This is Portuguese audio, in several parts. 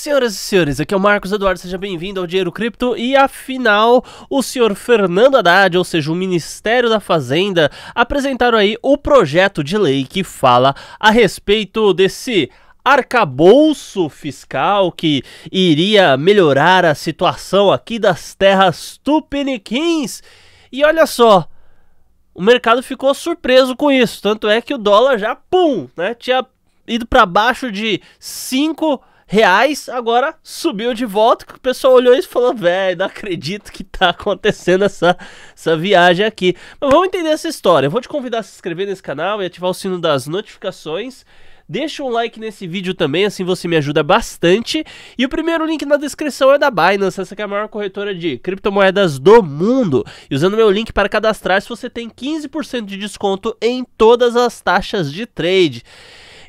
Senhoras e senhores, aqui é o Marcos Eduardo, seja bem-vindo ao Dinheiro Cripto e afinal, o senhor Fernando Haddad, ou seja, o Ministério da Fazenda, apresentaram aí o projeto de lei que fala a respeito desse arcabouço fiscal que iria melhorar a situação aqui das terras tupiniquins. E olha só, o mercado ficou surpreso com isso, tanto é que o dólar já, pum, né, tinha ido para baixo de 5 reais, agora subiu de volta, que o pessoal olhou e falou, velho, não acredito que tá acontecendo essa, essa viagem aqui. Mas vamos entender essa história. Eu vou te convidar a se inscrever nesse canal e ativar o sino das notificações. Deixa um like nesse vídeo também, assim você me ajuda bastante. E o primeiro link na descrição é da Binance, essa que é a maior corretora de criptomoedas do mundo. E usando meu link para cadastrar, você tem 15% de desconto em todas as taxas de trade.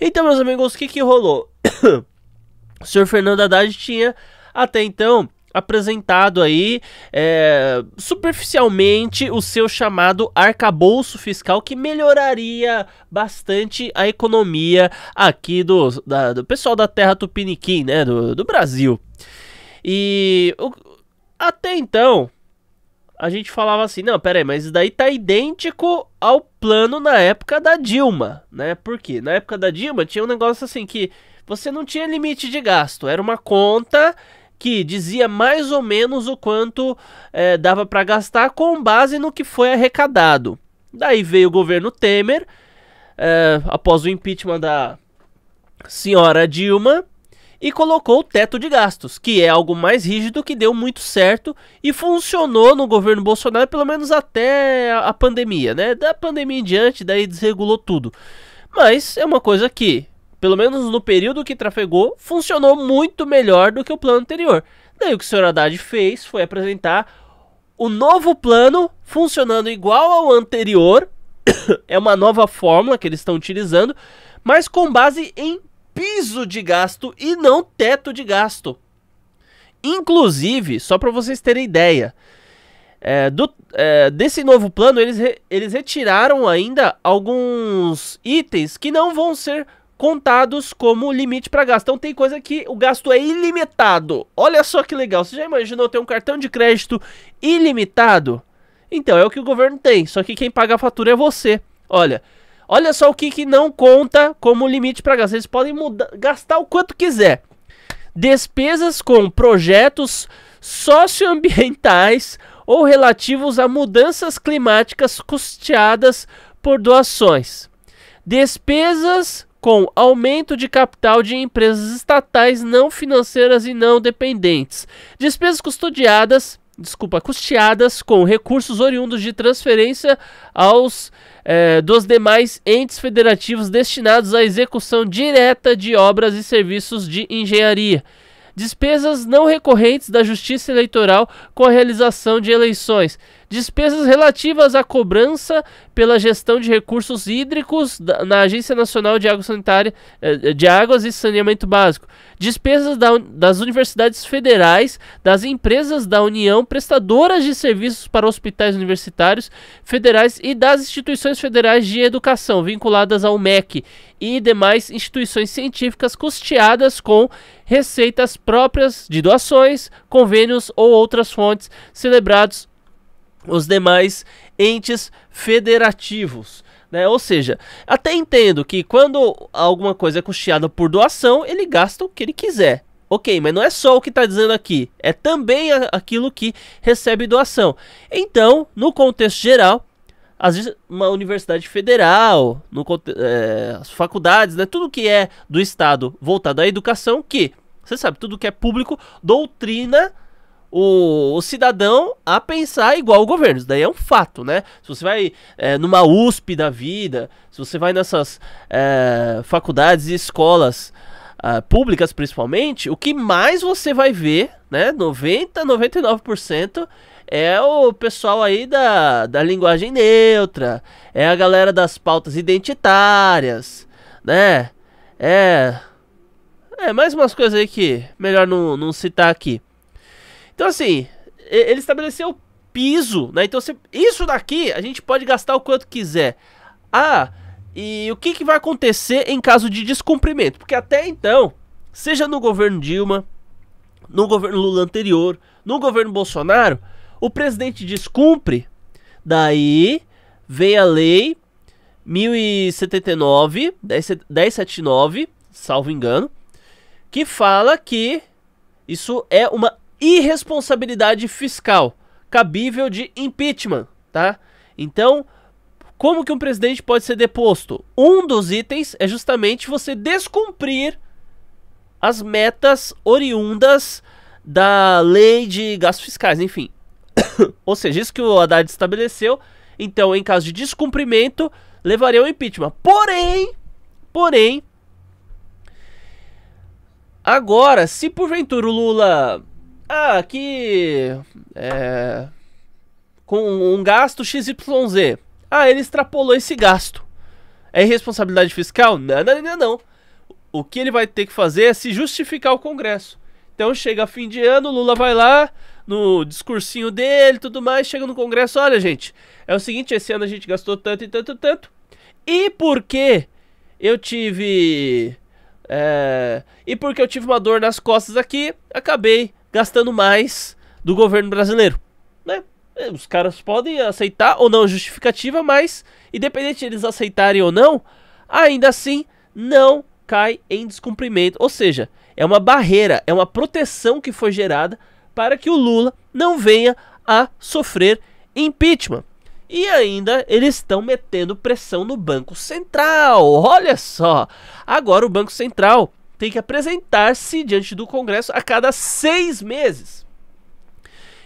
Então, meus amigos, o que, que rolou? o senhor Fernando Haddad tinha até então apresentado aí é, superficialmente o seu chamado arcabouço fiscal que melhoraria bastante a economia aqui do, da, do pessoal da terra tupiniquim, né, do, do Brasil. E o, até então a gente falava assim, não, peraí, mas isso daí tá idêntico ao plano na época da Dilma, né? Porque na época da Dilma tinha um negócio assim que você não tinha limite de gasto, era uma conta que dizia mais ou menos o quanto é, dava para gastar com base no que foi arrecadado. Daí veio o governo Temer, é, após o impeachment da senhora Dilma, e colocou o teto de gastos, que é algo mais rígido que deu muito certo e funcionou no governo Bolsonaro, pelo menos até a pandemia, né? Da pandemia em diante, daí desregulou tudo. Mas é uma coisa que pelo menos no período que trafegou, funcionou muito melhor do que o plano anterior. Daí o que o senhor Haddad fez foi apresentar o novo plano funcionando igual ao anterior. é uma nova fórmula que eles estão utilizando, mas com base em piso de gasto e não teto de gasto. Inclusive, só para vocês terem ideia, é, do, é, desse novo plano eles, re, eles retiraram ainda alguns itens que não vão ser contados como limite para gasto. Então tem coisa que o gasto é ilimitado. Olha só que legal. Você já imaginou ter um cartão de crédito ilimitado? Então é o que o governo tem, só que quem paga a fatura é você. Olha, olha só o que, que não conta como limite para gasto. Eles podem mudar, gastar o quanto quiser. Despesas com projetos socioambientais ou relativos a mudanças climáticas custeadas por doações. Despesas com aumento de capital de empresas estatais não financeiras e não dependentes, despesas custodiadas, desculpa, custeadas com recursos oriundos de transferência aos eh, dos demais entes federativos destinados à execução direta de obras e serviços de engenharia. Despesas não recorrentes da Justiça Eleitoral com a realização de eleições. Despesas relativas à cobrança pela gestão de recursos hídricos da, na Agência Nacional de, Água Sanitária, eh, eh, de Águas e Saneamento Básico. Despesas da, das universidades federais, das empresas da União prestadoras de serviços para hospitais universitários federais e das instituições federais de educação vinculadas ao MEC e demais instituições científicas custeadas com receitas próprias de doações, convênios ou outras fontes celebrados os demais entes federativos. Né? Ou seja, até entendo que quando alguma coisa é custeada por doação, ele gasta o que ele quiser. Ok, mas não é só o que está dizendo aqui, é também a, aquilo que recebe doação. Então, no contexto geral, às vezes uma universidade federal, no, é, as faculdades, né, tudo que é do Estado voltado à educação, que, você sabe, tudo que é público, doutrina o, o, cidadão a pensar igual o governo. Isso daí é um fato, né? Se você vai é, numa USP da vida, se você vai nessas é, faculdades e escolas ah, públicas principalmente, o que mais você vai ver, né? 90, 99% é o pessoal aí da, da linguagem neutra, é a galera das pautas identitárias, né? É. É, mais umas coisas aí que melhor não, não citar aqui. Então, assim, ele estabeleceu piso, né? Então, isso daqui a gente pode gastar o quanto quiser. Ah, e o que, que vai acontecer em caso de descumprimento? Porque até então, seja no governo Dilma, no governo Lula anterior, no governo Bolsonaro, o presidente descumpre, daí vem a lei 1079, 1079, salvo engano, que fala que isso é uma irresponsabilidade fiscal, cabível de impeachment, tá? Então, como que um presidente pode ser deposto? Um dos itens é justamente você descumprir as metas oriundas da lei de gastos fiscais, enfim. Ou seja, isso que o Haddad estabeleceu. Então, em caso de descumprimento, levaria ao impeachment. Porém, porém, agora, se porventura o Lula ah, que. É, com um gasto XYZ. Ah, ele extrapolou esse gasto. É irresponsabilidade fiscal? Não, não, não, não. O que ele vai ter que fazer é se justificar ao Congresso. Então chega fim de ano, Lula vai lá no discursinho dele tudo mais, chega no Congresso, olha gente, é o seguinte, esse ano a gente gastou tanto e tanto e tanto, e porque eu tive... É, e porque eu tive uma dor nas costas aqui, acabei gastando mais do governo brasileiro. Né? É, os caras podem aceitar ou não a justificativa, mas, independente de eles aceitarem ou não, ainda assim não cai em descumprimento. Ou seja, é uma barreira, é uma proteção que foi gerada para que o Lula não venha a sofrer impeachment. E ainda eles estão metendo pressão no Banco Central. Olha só! Agora o Banco Central tem que apresentar-se diante do Congresso a cada seis meses.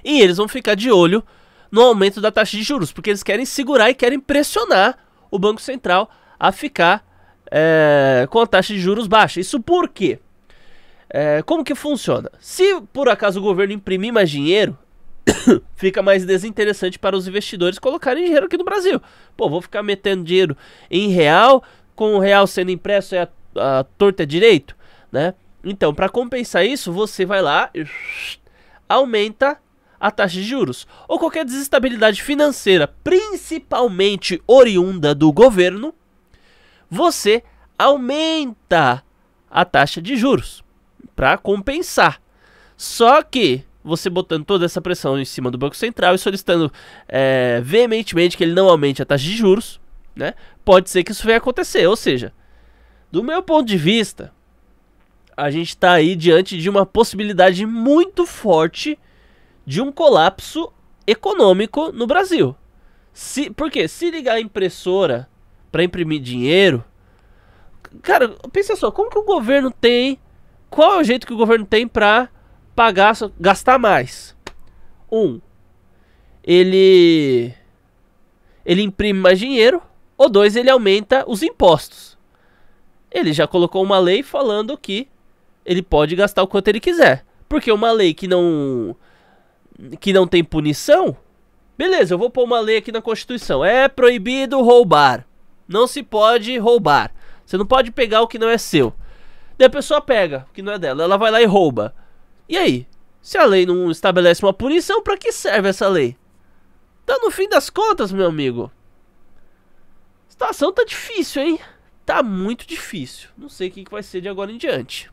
E eles vão ficar de olho no aumento da taxa de juros, porque eles querem segurar e querem pressionar o Banco Central a ficar é, com a taxa de juros baixa. Isso por quê? É, como que funciona? Se por acaso o governo imprimir mais dinheiro, fica mais desinteressante para os investidores colocarem dinheiro aqui no Brasil. Pô, vou ficar metendo dinheiro em real, com o real sendo impresso é a, a torta é direito né? Então, para compensar isso, você vai lá e aumenta a taxa de juros. Ou qualquer desestabilidade financeira, principalmente oriunda do governo, você aumenta a taxa de juros para compensar. Só que você botando toda essa pressão em cima do Banco Central e solicitando é, veementemente que ele não aumente a taxa de juros, né? Pode ser que isso venha acontecer. Ou seja, do meu ponto de vista, a gente está aí diante de uma possibilidade muito forte de um colapso econômico no Brasil. Se, porque se ligar a impressora para imprimir dinheiro, cara, pensa só, como que o governo tem? Qual é o jeito que o governo tem para pagar, gastar mais? Um, ele ele imprime mais dinheiro, ou dois, ele aumenta os impostos. Ele já colocou uma lei falando que ele pode gastar o quanto ele quiser. Porque uma lei que não que não tem punição, beleza, eu vou pôr uma lei aqui na Constituição. É proibido roubar. Não se pode roubar. Você não pode pegar o que não é seu. Daí a pessoa pega o que não é dela, ela vai lá e rouba. E aí? Se a lei não estabelece uma punição, para que serve essa lei? Tá no fim das contas, meu amigo, a situação tá difícil, hein? Tá muito difícil. Não sei o que vai ser de agora em diante.